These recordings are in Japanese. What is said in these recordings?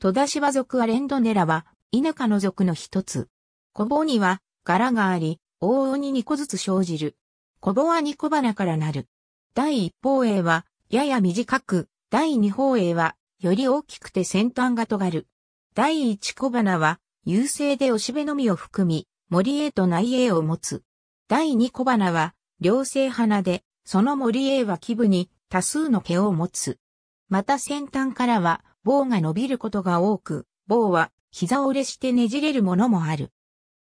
戸田芝族アレンドネラは、稲舎の族の一つ。小棒には、柄があり、往々に二個ずつ生じる。小棒は二個花からなる。第一方鋭は、やや短く、第二方鋭は、より大きくて先端が尖る。第一小花は、優勢でおしべのみを含み、森へと内栄を持つ。第二小花は、両性花で、その森へは基部に多数の毛を持つ。また先端からは、棒が伸びることが多く、棒は膝折れしてねじれるものもある。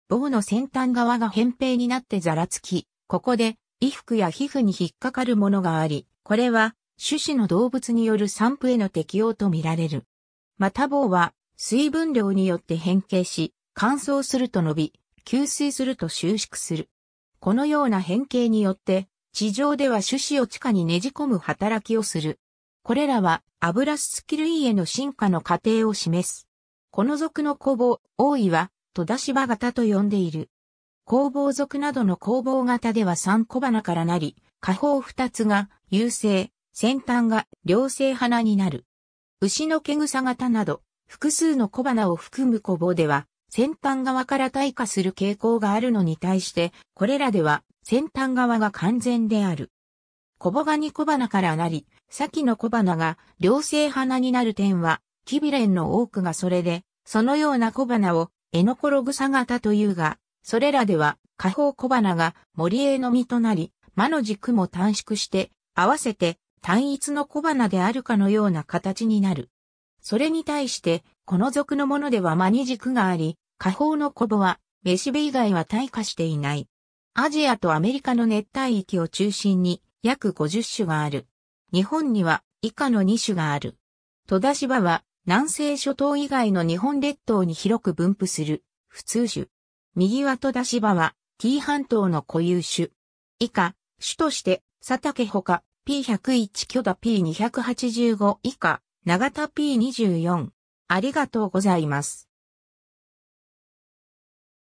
棒の先端側が扁平になってざらつき、ここで衣服や皮膚に引っかかるものがあり、これは種子の動物による散布への適応とみられる。また棒は水分量によって変形し、乾燥すると伸び、吸水すると収縮する。このような変形によって、地上では種子を地下にねじ込む働きをする。これらはアブラススキルイへの進化の過程を示す。この属の工房、王位は、戸田芝型と呼んでいる。工房属などの工房型では3小花からなり、下方2つが優勢、先端が良性花になる。牛の毛草型など、複数の小花を含む工房では、先端側から退化する傾向があるのに対して、これらでは先端側が完全である。小ボガニ小花からなり、先の小花が両性花になる点は、キビレンの多くがそれで、そのような小花をエノコログサ型というが、それらでは、下方小花が森への実となり、間の軸も短縮して、合わせて単一の小花であるかのような形になる。それに対して、この属のものでは間に軸があり、下方の小ボは、メシベ以外は退化していない。アジアとアメリカの熱帯域を中心に、約50種がある。日本には以下の2種がある。戸田芝は南西諸島以外の日本列島に広く分布する普通種。右は戸田芝は T 半島の固有種。以下、種として佐竹ほか P101 巨田 P285 以下、長田 P24。ありがとうございます。